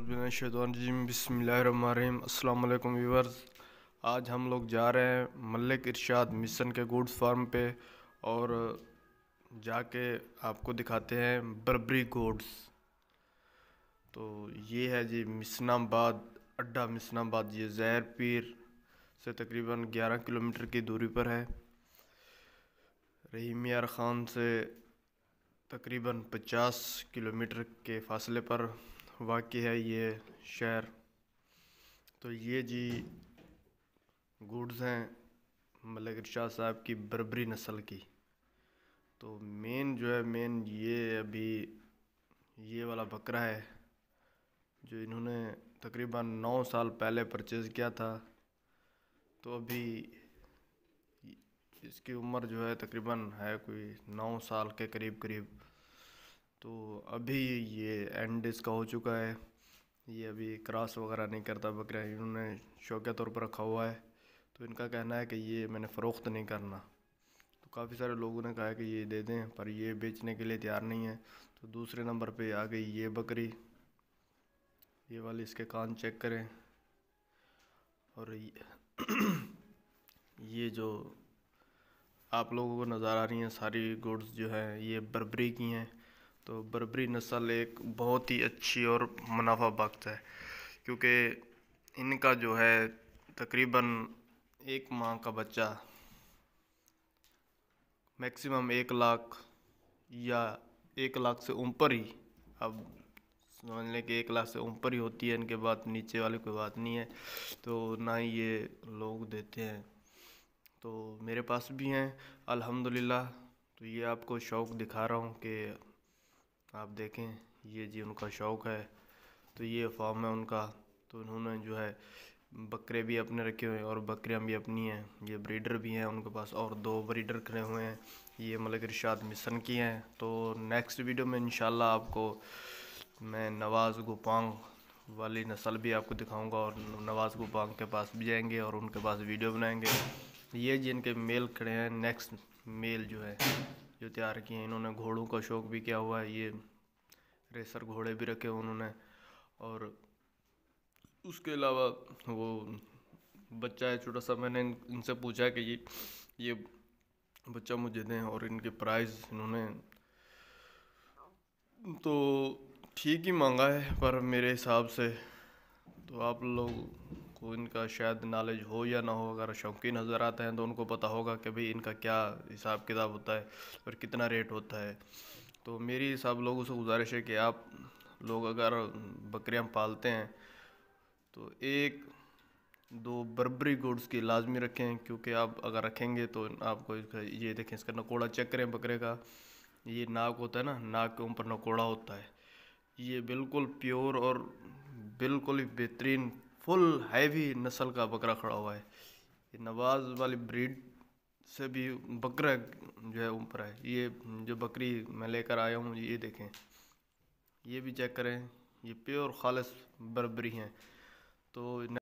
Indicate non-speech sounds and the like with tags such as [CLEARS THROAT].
अज़बिनशैदीम बसमीम अल्लाम व्यूवर्स आज हम लोग जा रहे हैं मलिक इरशाद मिशन के गुड्स फार्म पे और जाके आपको दिखाते हैं बर्बरी गोड्स तो ये है जी मिसनाबाद अड्डा मिसनाबाद ये जैर पीर से तकरीबन 11 किलोमीटर की दूरी पर है रहीम यार ख़ान से तकरीबन 50 किलोमीटर के फासले पर वाकई है ये शहर तो ये जी गुड्स हैं मलिक शाह साहब की बरबरी नस्ल की तो मेन जो है मेन ये अभी ये वाला बकरा है जो इन्होंने तकरीबन नौ साल पहले परचेज़ किया था तो अभी इसकी उम्र जो है तकरीबन है कोई नौ साल के करीब करीब तो अभी ये एंड इसका हो चुका है ये अभी क्रॉस वगैरह नहीं करता बकरा इन्होंने शौक तौर पर रखा हुआ है तो इनका कहना है कि ये मैंने फ़रोख्त नहीं करना तो काफ़ी सारे लोगों ने कहा है कि ये दे दें पर ये बेचने के लिए तैयार नहीं है तो दूसरे नंबर पे आ गई ये बकरी ये वाले इसके कान चेक करें और ये, [CLEARS THROAT] ये जो आप लोगों को नज़र आ रही हैं सारी गुड्स जो है ये बर्बरी की हैं तो बर्बरी नस्ल एक बहुत ही अच्छी और मुनाफा बख्त है क्योंकि इनका जो है तकरीबन एक माह का बच्चा मैक्सिमम एक लाख या एक लाख से ऊपर ही अब समझ लें कि एक लाख से ऊपर ही होती है इनके बाद नीचे वाले कोई बात नहीं है तो ना ही ये लोग देते हैं तो मेरे पास भी हैं अल्हम्दुलिल्लाह तो ये आपको शौक़ दिखा रहा हूँ कि आप देखें ये जी उनका शौक़ है तो ये फॉर्म है उनका तो उन्होंने जो है बकरे भी अपने रखे हुए हैं और बकरियाँ भी अपनी हैं ये ब्रीडर भी हैं उनके पास और दो ब्रीडर खड़े हुए हैं ये मलिक इरशाद मिसन की हैं तो नेक्स्ट वीडियो में इन आपको मैं नवाज़ गुपांग वाली नस्ल भी आपको दिखाऊंगा और नवाज़ गुपांग के पास भी जाएंगे और उनके पास वीडियो बनाएंगे ये जिनके मेल खड़े हैं नेक्स्ट मेल जो है जो तैयार किए हैं इन्होंने घोड़ों का शौक भी किया हुआ है ये रेसर घोड़े भी रखे उन्होंने और उसके अलावा वो बच्चा है छोटा सा मैंने इनसे पूछा कि ये ये बच्चा मुझे दें और इनके प्राइस इन्होंने तो ठीक ही मांगा है पर मेरे हिसाब से तो आप लोग इनका शायद नॉलेज हो या ना हो अगर शौकीन हजरात हैं तो उनको पता होगा कि भाई इनका क्या हिसाब किताब होता है और कितना रेट होता है तो मेरी सब लोगों से गुजारिश है कि आप लोग अगर बकरियाँ पालते हैं तो एक दो बर्बरी गुड्स की लाजमी रखें क्योंकि आप अगर रखेंगे तो आपको इसका ये देखें इसका नकोड़ा चेक करें बकरे का ये नाक होता है ना नाक के ऊपर नकोड़ा होता है ये बिल्कुल प्योर और बिल्कुल ही बेहतरीन फुल हैवी नस्ल का बकरा खड़ा हुआ है ये नवाज़ वाली ब्रीड से भी बकरा जो है ऊपर है ये जो बकरी मैं लेकर आया हूँ ये देखें ये भी चेक करें ये प्योर खालस बरबरी हैं तो